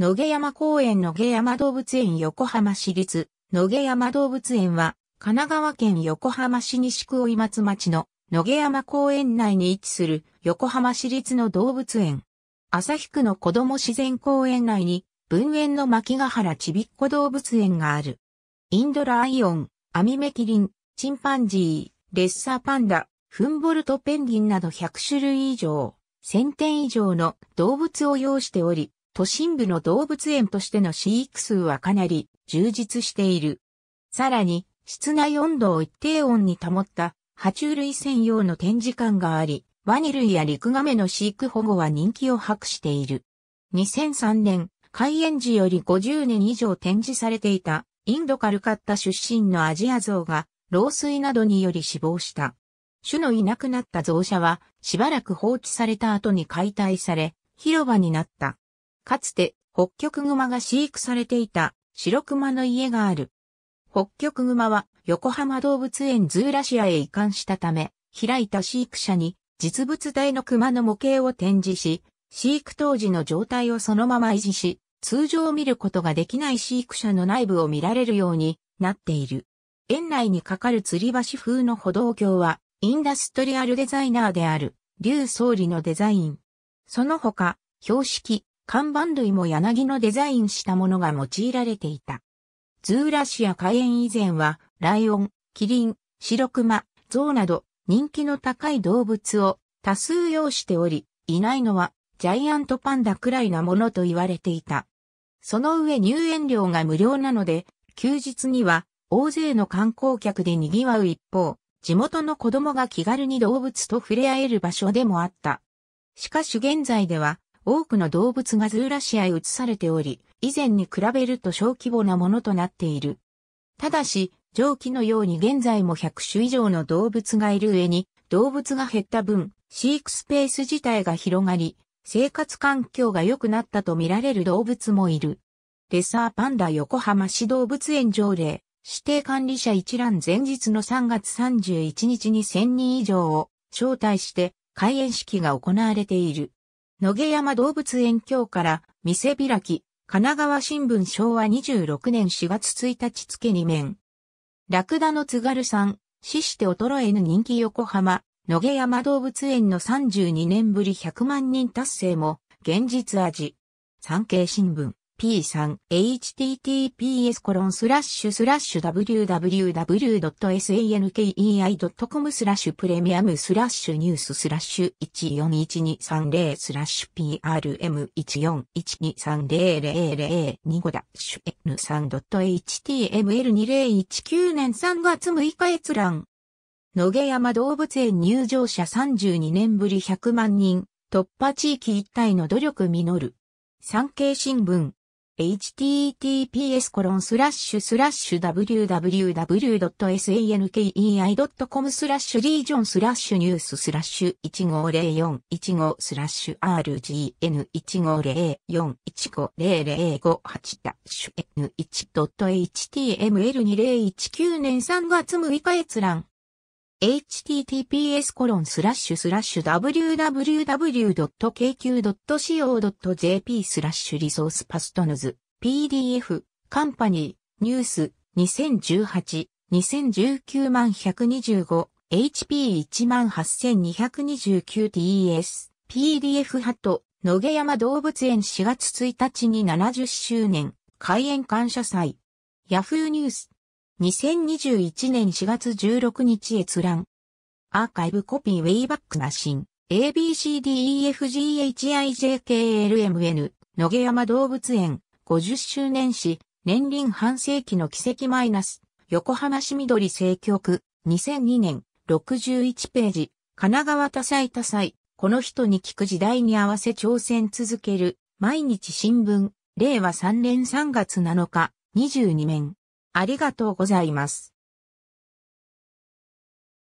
野毛山公園野毛山動物園横浜市立野毛山動物園は神奈川県横浜市西区追松町の野毛山公園内に位置する横浜市立の動物園。旭区の子供自然公園内に文園の牧ヶ原ちびっこ動物園がある。インドラアイオン、アミメキリン、チンパンジー、レッサーパンダ、フンボルトペンギンなど100種類以上、1000点以上の動物を要しており、都心部の動物園としての飼育数はかなり充実している。さらに、室内温度を一定温に保った爬虫類専用の展示館があり、ワニ類や陸亀の飼育保護は人気を博している。2003年、開園時より50年以上展示されていたインドカルカッタ出身のアジア像が老衰などにより死亡した。種のいなくなったウ舎はしばらく放置された後に解体され広場になった。かつて北極熊が飼育されていた白熊の家がある。北極熊は横浜動物園ズーラシアへ移管したため、開いた飼育者に実物大の熊の模型を展示し、飼育当時の状態をそのまま維持し、通常見ることができない飼育者の内部を見られるようになっている。園内に架かる吊り橋風の歩道橋は、インダストリアルデザイナーである、劉総理のデザイン。その他、標識、看板類も柳のデザインしたものが用いられていた。ズーラシア開園以前は、ライオン、キリン、シロクマ、ゾウなど人気の高い動物を多数用しており、いないのはジャイアントパンダくらいなものと言われていた。その上入園料が無料なので、休日には大勢の観光客で賑わう一方、地元の子供が気軽に動物と触れ合える場所でもあった。しかし現在では多くの動物がズーラシアへ移されており、以前に比べると小規模なものとなっている。ただし、上記のように現在も100種以上の動物がいる上に、動物が減った分、飼育スペース自体が広がり、生活環境が良くなったと見られる動物もいる。レッサーパンダ横浜市動物園条例、指定管理者一覧前日の3月31日に1000人以上を招待して開園式が行われている。野毛山動物園今日から店開き、神奈川新聞昭和26年4月1日付2面。ラクダの津軽さん、死して衰えぬ人気横浜、野毛山動物園の32年ぶり100万人達成も、現実味。産経新聞。https コロンスラッシュスラッシュ www.sankei.com スラッシュプレミアムスラッシュニューススラッシュ141230スラッシュ PRM1412300025 ダッシュ N3.html2019 年3月6日閲覧野毛山動物園入場者32年ぶり100万人突破地域一帯の努力実る産経新聞 https コロンスラッシュスラッシュ www.sankei.com スラッシュリージョンスラッシュニューススラッシュ150415スラッシュ rgn1504150058 ダッシュ n1.html2019 年3月6日閲覧 https://www.kq.co.jp スラッシュリソースパストヌズ PDF カンパニーニュース2018 2019万 125HP18229TS PDF ハト野毛山動物園4月1日に70周年開園感謝祭ヤフーニュース2021年4月16日閲覧。アーカイブコピーウェイバックが新。ABCDEFGHIJKLMN 野毛山動物園50周年史年輪半世紀の奇跡マイナス横浜市緑政局2002年61ページ神奈川多彩多彩この人に聞く時代に合わせ挑戦続ける毎日新聞令和3年3月7日22面ありがとうございます。